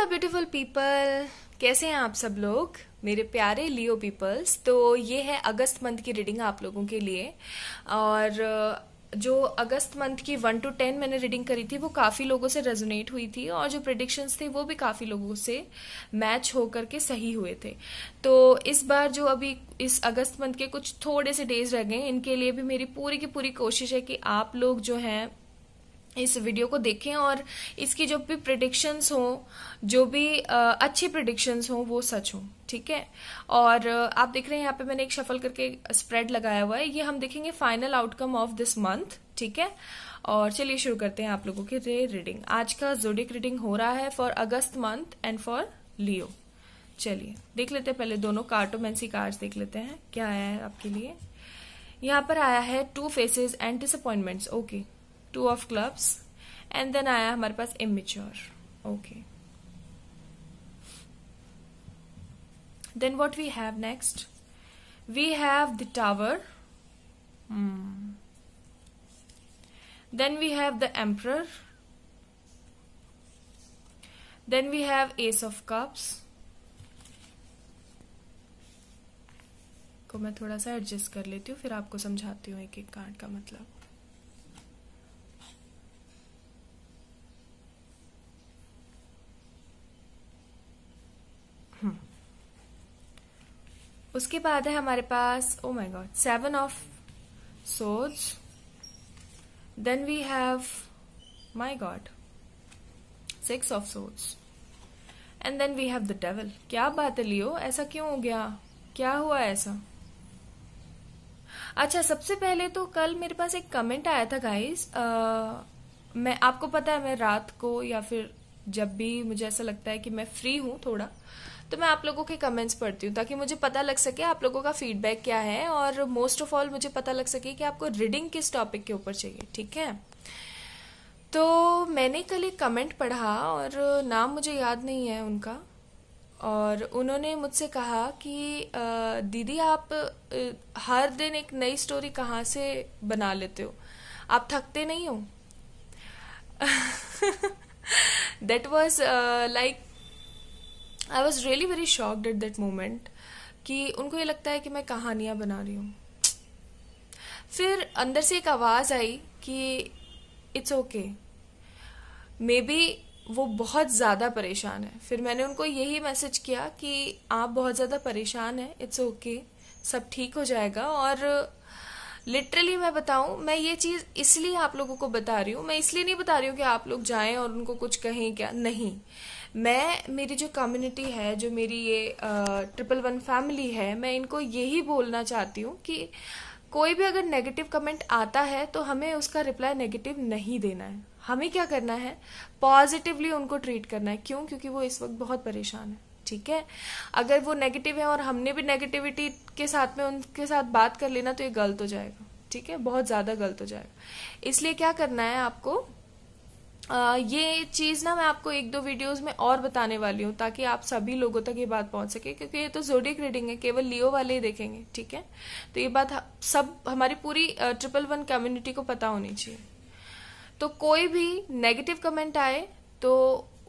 My beautiful people कैसे हैं आप सब लोग मेरे प्यारे लियो पीपल्स तो ये है अगस्त मंथ की रीडिंग आप लोगों के लिए और जो अगस्त मंथ की वन टू टेन मैंने रीडिंग करी थी वो काफ़ी लोगों से रेजोनेट हुई थी और जो प्रिडिक्शंस थे वो भी काफ़ी लोगों से मैच हो करके सही हुए थे तो इस बार जो अभी इस अगस्त मंथ के कुछ थोड़े से डेज रह गए इनके लिए भी मेरी पूरी की पूरी कोशिश है कि आप लोग जो हैं इस वीडियो को देखें और इसकी जो भी प्रडिक्शंस हो जो भी आ, अच्छी प्रडिक्शंस हो वो सच हो ठीक है और आप देख रहे हैं यहाँ पे मैंने एक शफल करके स्प्रेड लगाया हुआ है ये हम देखेंगे final outcome of this month ठीक है और चलिए शुरू करते हैं आप लोगों के रीडिंग आज का जोडिक रीडिंग हो रहा है for August month and for Leo चलिए देख लेते हैं पहले दोनों कार्टोमेंसी कार्ड देख लेते हैं क्या आया है आपके लिए यहाँ पर आया है two faces and disappointments okay okay. Two of clubs and then आया हमारे पास immature okay then what we have next we have the tower then we have the emperor then we have ace of cups को मैं थोड़ा सा adjust कर लेती हूँ फिर आपको समझाती हूँ एक एक कार्ड का मतलब उसके बाद है हमारे पास oh my god seven of those then we have my god six of those and then we have the devil क्या बात है लियो ऐसा क्यों हो गया क्या हुआ ऐसा अच्छा सबसे पहले तो कल मेरे पास एक कमेंट आया था गाइस मैं आपको पता है मैं रात को या फिर जब भी मुझे ऐसा लगता है कि मैं फ्री हूं थोड़ा तो मैं आप लोगों के कमेंट्स पढ़ती हूँ ताकि मुझे पता लग सके आप लोगों का फीडबैक क्या है और मोस्ट ऑफ ऑल मुझे पता लग सके कि आपको रीडिंग किस टॉपिक के ऊपर चाहिए ठीक है तो मैंने कल एक कमेंट पढ़ा और नाम मुझे याद नहीं है उनका और उन्होंने मुझसे कहा कि दीदी आप हर दिन एक नई स्टोरी कहाँ से बना लेते हो आप थकते नहीं हो that was like I was really very shocked at that moment कि उनको ये लगता है कि मैं कहानियाँ बना रही हूँ फिर अंदर से एक आवाज़ आई कि इट्स ओके मे बी वो बहुत ज़्यादा परेशान है फिर मैंने उनको यही मैसेज किया कि आप बहुत ज़्यादा परेशान हैं इट्स ओके सब ठीक हो जाएगा और लिटरली मैं बताऊं मैं ये चीज़ इसलिए आप लोगों को बता रही हूं मैं इसलिए नहीं बता रही हूं कि आप लोग जाएं और उनको कुछ कहें क्या नहीं मैं मेरी जो कम्युनिटी है जो मेरी ये ट्रिपल वन फैमिली है मैं इनको यही बोलना चाहती हूँ कि कोई भी अगर नेगेटिव कमेंट आता है तो हमें उसका रिप्लाई नेगेटिव नहीं देना है हमें क्या करना है पॉजिटिवली उनको ट्रीट करना है क्यों क्योंकि वो इस वक्त बहुत परेशान है ठीक है अगर वो नेगेटिव है और हमने भी नेगेटिविटी के साथ में उनके साथ बात कर लेना तो ये गलत हो जाएगा ठीक है बहुत ज़्यादा गलत हो जाएगा इसलिए क्या करना है आपको ये चीज़ ना मैं आपको एक दो वीडियोस में और बताने वाली हूँ ताकि आप सभी लोगों तक ये बात पहुँच सके क्योंकि ये तो जोडिक रीडिंग है केवल लियो वाले ही देखेंगे ठीक है तो ये बात सब हमारी पूरी ट्रिपल वन कम्युनिटी को पता होनी चाहिए तो कोई भी नेगेटिव कमेंट आए तो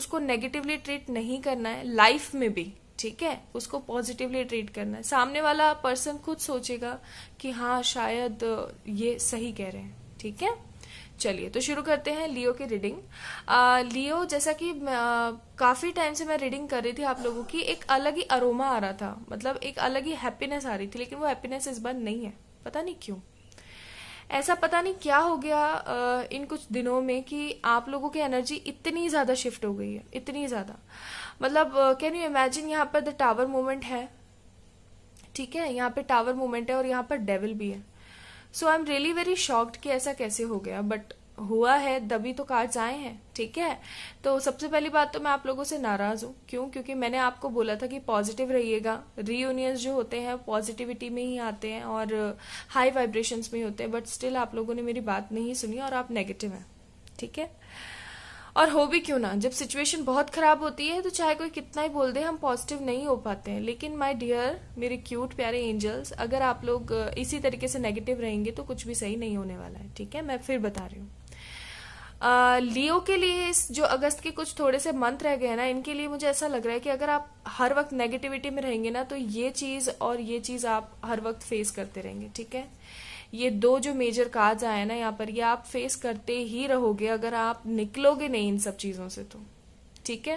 उसको नेगेटिवली ट्रीट नहीं करना है लाइफ में भी ठीक है उसको पॉजिटिवली ट्रीट करना है सामने वाला पर्सन खुद सोचेगा कि हाँ शायद ये सही कह रहे हैं ठीक है चलिए तो शुरू करते हैं लियो की रीडिंग लियो जैसा कि काफ़ी टाइम से मैं रीडिंग कर रही थी आप लोगों की एक अलग ही अरोमा आ रहा था मतलब एक अलग ही हैप्पीनेस आ रही थी लेकिन वो हैप्पीनेस इस बार नहीं है पता नहीं क्यों ऐसा पता नहीं क्या हो गया इन कुछ दिनों में कि आप लोगों की एनर्जी इतनी ज़्यादा शिफ्ट हो गई है इतनी ज़्यादा मतलब कैन यू इमेजिन यहाँ पर द टावर मूवमेंट है ठीक है यहाँ पे टावर मूवमेंट है और यहाँ पर डेविल भी है so I am really very shocked कि ऐसा कैसे हो गया बट हुआ है दबी तो कार आए हैं ठीक है तो सबसे पहली बात तो मैं आप लोगों से नाराज हूँ क्यों क्योंकि मैंने आपको बोला था कि पॉजिटिव रहिएगा रीयूनियंस जो होते हैं पॉजिटिविटी में ही आते हैं और हाई वाइब्रेशंस में ही होते हैं बट स्टिल आप लोगों ने मेरी बात नहीं सुनी और आप नेगेटिव हैं ठीक है और हो भी क्यों ना जब सिचुएशन बहुत खराब होती है तो चाहे कोई कितना ही बोल दे हम पॉजिटिव नहीं हो पाते हैं लेकिन माय डियर मेरे क्यूट प्यारे एंजल्स अगर आप लोग इसी तरीके से नेगेटिव रहेंगे तो कुछ भी सही नहीं होने वाला है ठीक है मैं फिर बता रही हूँ लियो के लिए इस जो अगस्त के कुछ थोड़े से मंथ रह गए हैं ना इनके लिए मुझे ऐसा लग रहा है कि अगर आप हर वक्त नेगेटिविटी में रहेंगे ना तो ये चीज और ये चीज आप हर वक्त फेस करते रहेंगे ठीक है ये दो जो मेजर काज आए ना यहाँ पर ये आप फेस करते ही रहोगे अगर आप निकलोगे नहीं इन सब चीजों से तो ठीक है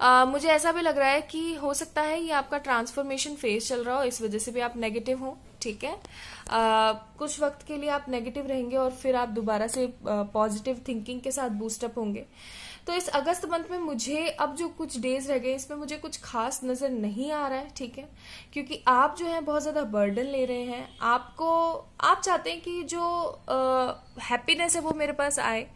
आ, मुझे ऐसा भी लग रहा है कि हो सकता है ये आपका ट्रांसफॉर्मेशन फेज चल रहा हो इस वजह से भी आप नेगेटिव हो ठीक है आ, कुछ वक्त के लिए आप नेगेटिव रहेंगे और फिर आप दोबारा से पॉजिटिव थिंकिंग के साथ बूस्टअप होंगे तो इस अगस्त मंथ में मुझे अब जो कुछ डेज रह गए इसमें मुझे कुछ खास नज़र नहीं आ रहा है ठीक है क्योंकि आप जो है बहुत ज़्यादा बर्डन ले रहे हैं आपको आप चाहते हैं कि जो हैप्पीनेस है वो मेरे पास आए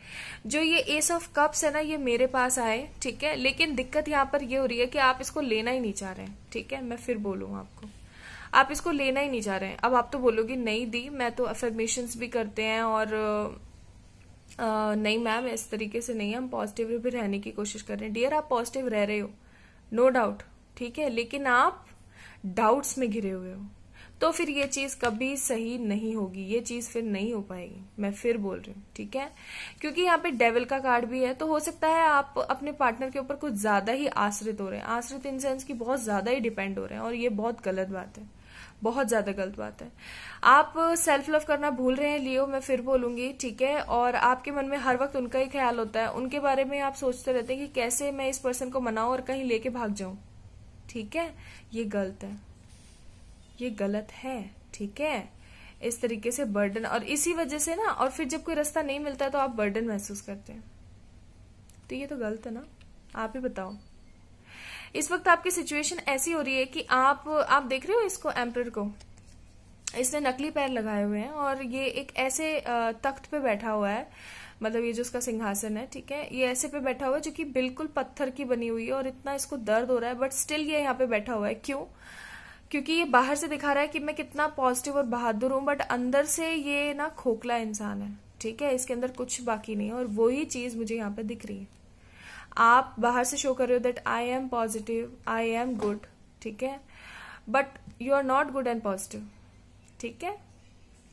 जो ये एस ऑफ कप्स है ना ये मेरे पास आए ठीक है लेकिन दिक्कत यहाँ पर ये हो रही है कि आप इसको लेना ही नहीं चाह रहे हैं ठीक है मैं फिर बोलूँ आपको आप इसको लेना ही नहीं चाह रहे हैं अब आप तो बोलोगे नहीं दी मैं तो अफर्मेशन भी करते हैं और नहीं मैम इस तरीके से नहीं हम पॉजिटिव भी रहने की कोशिश कर रहे हैं डियर आप पॉजिटिव रह रहे हो नो डाउट ठीक है लेकिन आप डाउट्स में घिरे हुए हो तो फिर ये चीज कभी सही नहीं होगी ये चीज फिर नहीं हो पाएगी मैं फिर बोल रही हूँ ठीक है क्योंकि यहाँ पे डेविल का कार्ड भी है तो हो सकता है आप अपने पार्टनर के ऊपर कुछ ज्यादा ही आश्रित हो रहे हैं आश्रित इन सेंस की बहुत ज्यादा ही डिपेंड हो रहे हैं और ये बहुत गलत बात है बहुत ज्यादा गलत बात है आप सेल्फ लव करना भूल रहे हैं लियो मैं फिर बोलूंगी ठीक है और आपके मन में हर वक्त उनका ही ख्याल होता है उनके बारे में आप सोचते रहते हैं कि कैसे मैं इस पर्सन को मनाऊं और कहीं लेके भाग जाऊं ठीक है ये गलत है ये गलत है ठीक है इस तरीके से बर्डन और इसी वजह से ना और फिर जब कोई रास्ता नहीं मिलता तो आप बर्डन महसूस करते हैं तो ये तो गलत है ना आप ही बताओ इस वक्त आपकी सिचुएशन ऐसी हो रही है कि आप आप देख रहे हो इसको एम्प्रर को इसने नकली पैर लगाए हुए हैं और ये एक ऐसे तख्त पे बैठा हुआ है मतलब ये जो उसका सिंहासन है ठीक है ये ऐसे पे बैठा हुआ है जो कि बिल्कुल पत्थर की बनी हुई है और इतना इसको दर्द हो रहा है बट स्टिल ये यहाँ पे बैठा हुआ है क्यों क्योंकि ये बाहर से दिखा रहा है कि मैं कितना पॉजिटिव और बहादुर हूं बट अंदर से ये ना खोखला इंसान है ठीक है इसके अंदर कुछ बाकी नहीं है और वही चीज मुझे यहाँ पे दिख रही है आप बाहर से शो कर रहे हो that I am positive I am good ठीक है but you are not good and positive ठीक है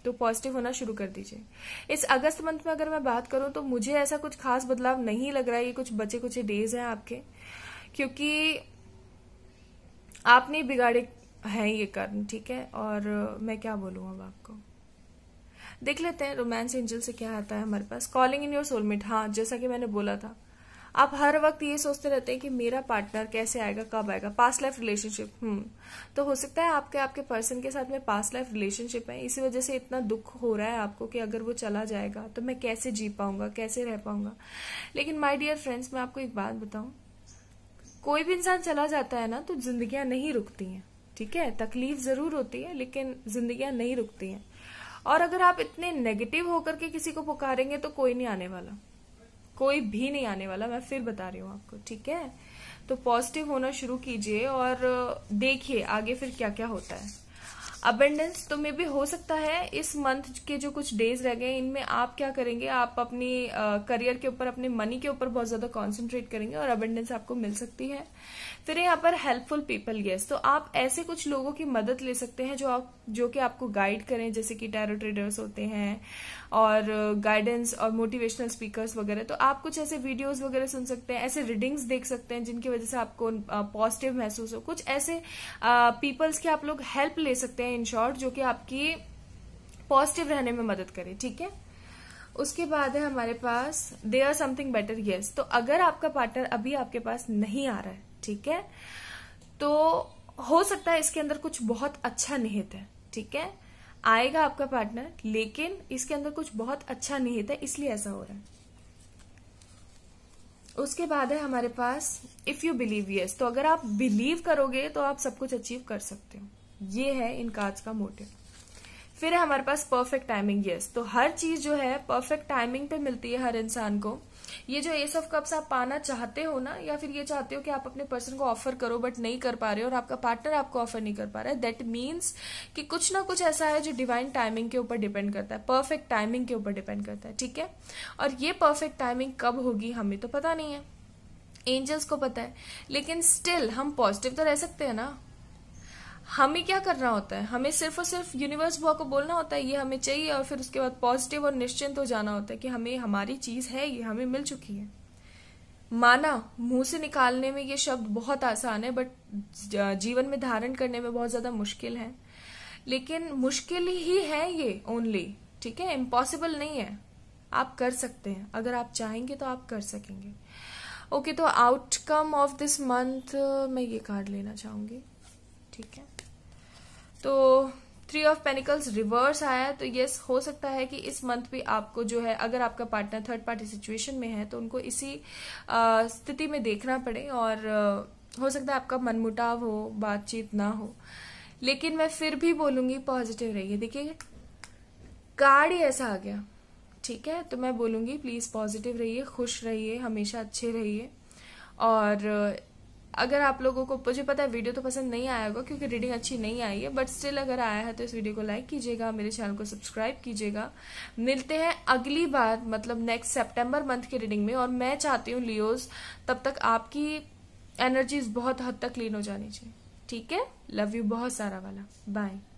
तो पॉजिटिव होना शुरू कर दीजिए इस अगस्त मंथ में अगर मैं बात करूं तो मुझे ऐसा कुछ खास बदलाव नहीं लग रहा है ये कुछ बचे कुछ डेज हैं आपके क्योंकि आपने बिगाड़े हैं ये कर्म ठीक है और मैं क्या बोलूँ अब आपको देख लेते हैं रोमांस एंजल से क्या आता है हमारे पास कॉलिंग इन योर सोलमेट हाँ जैसा कि मैंने बोला था आप हर वक्त ये सोचते रहते हैं कि मेरा पार्टनर कैसे आएगा कब आएगा पास्ट लाइफ रिलेशनशिप हम्म तो हो सकता है आपके आपके पर्सन के साथ में पास्ट लाइफ रिलेशनशिप है इसी वजह से इतना दुख हो रहा है आपको कि अगर वो चला जाएगा तो मैं कैसे जी पाऊंगा कैसे रह पाऊंगा लेकिन माई डियर फ्रेंड्स मैं आपको एक बात बताऊँ कोई भी इंसान चला जाता है ना तो जिंदगियां नहीं रुकती हैं ठीक है तकलीफ जरूर होती है लेकिन जिंदगियां नहीं रुकती हैं और अगर आप इतने नेगेटिव होकर के किसी को पुकारेंगे तो कोई नहीं आने वाला कोई भी नहीं आने वाला मैं फिर बता रही हूँ आपको ठीक है तो पॉजिटिव होना शुरू कीजिए और देखिए आगे फिर क्या क्या होता है अबेंडेंस तो मे भी हो सकता है इस मंथ के जो कुछ डेज रह गए इनमें आप क्या करेंगे आप अपनी करियर के ऊपर अपने मनी के ऊपर बहुत ज्यादा कॉन्सेंट्रेट करेंगे और अबेंडेंस आपको मिल सकती है फिर यहाँ पर हेल्पफुल पीपल गेस्ट तो आप ऐसे कुछ लोगों की मदद ले सकते हैं जो आप जो कि आपको गाइड करें जैसे कि टैरो ट्रेडर्स होते हैं और गाइडेंस uh, और मोटिवेशनल स्पीकर्स वगैरह तो आप कुछ ऐसे वीडियोस वगैरह सुन सकते हैं ऐसे रीडिंग्स देख सकते हैं जिनकी वजह से आपको पॉजिटिव uh, महसूस हो कुछ ऐसे पीपल्स uh, के आप लोग हेल्प ले सकते हैं इन शॉर्ट जो कि आपकी पॉजिटिव रहने में मदद करे ठीक है उसके बाद है हमारे पास they are something better yes तो अगर आपका पार्टनर अभी आपके पास नहीं आ रहा है ठीक है तो हो सकता है इसके अंदर कुछ बहुत अच्छा निहित है ठीक है आएगा आपका पार्टनर लेकिन इसके अंदर कुछ बहुत अच्छा नहीं है इसलिए ऐसा हो रहा है उसके बाद है हमारे पास इफ यू बिलीव यस तो अगर आप बिलीव करोगे तो आप सब कुछ अचीव कर सकते हो ये है इन कार्ड्स का मोटिव फिर है हमारे पास परफेक्ट टाइमिंग यस तो हर चीज जो है परफेक्ट टाइमिंग पे मिलती है हर इंसान को ये जो एस ऑफ कप्स आप पाना चाहते हो ना या फिर ये चाहते हो कि आप अपने पर्सन को ऑफर करो बट नहीं कर पा रहे हो और आपका पार्टनर आपको ऑफर नहीं कर पा रहा है दैट मीन्स कि कुछ ना कुछ ऐसा है जो डिवाइन टाइमिंग के ऊपर डिपेंड करता है परफेक्ट टाइमिंग के ऊपर डिपेंड करता है ठीक है और ये परफेक्ट टाइमिंग कब होगी हमें तो पता नहीं है एंजल्स को पता है लेकिन स्टिल हम पॉजिटिव तो रह सकते हैं ना हमें क्या करना होता है हमें सिर्फ और सिर्फ यूनिवर्स बुआ को बोलना होता है ये हमें चाहिए और फिर उसके बाद पॉजिटिव और निश्चिंत हो जाना होता है कि हमें हमारी चीज है ये हमें मिल चुकी है माना मुंह से निकालने में ये शब्द बहुत आसान है बट जीवन में धारण करने में बहुत ज्यादा मुश्किल है लेकिन मुश्किल ही है ये ओनली ठीक है इम्पॉसिबल नहीं है आप कर सकते हैं अगर आप चाहेंगे तो आप कर सकेंगे ओके okay, तो आउटकम ऑफ दिस मंथ मैं ये कार्ड लेना चाहूंगी ठीक है तो थ्री ऑफ पेनिकल्स रिवर्स आया है तो यस हो सकता है कि इस मंथ भी आपको जो है अगर आपका पार्टनर थर्ड पार्टी सिचुएशन में है तो उनको इसी आ, स्थिति में देखना पड़े और आ, हो सकता है आपका मनमुटाव हो बातचीत ना हो लेकिन मैं फिर भी बोलूंगी पॉजिटिव रहिए देखिए कार्ड ही ऐसा आ गया ठीक है तो मैं बोलूंगी प्लीज पॉजिटिव रहिए खुश रहिए हमेशा अच्छे रहिए और अगर आप लोगों को मुझे पता है वीडियो तो पसंद नहीं आया होगा क्योंकि रीडिंग अच्छी नहीं आई है बट स्टिल अगर आया है तो इस वीडियो को लाइक कीजिएगा मेरे चैनल को सब्सक्राइब कीजिएगा मिलते हैं अगली बार मतलब नेक्स्ट सेप्टेम्बर मंथ की रीडिंग में और मैं चाहती हूँ लियोज तब तक आपकी एनर्जीज बहुत हद तक क्लीन हो जानी चाहिए ठीक है लव यू बहुत सारा वाला बाय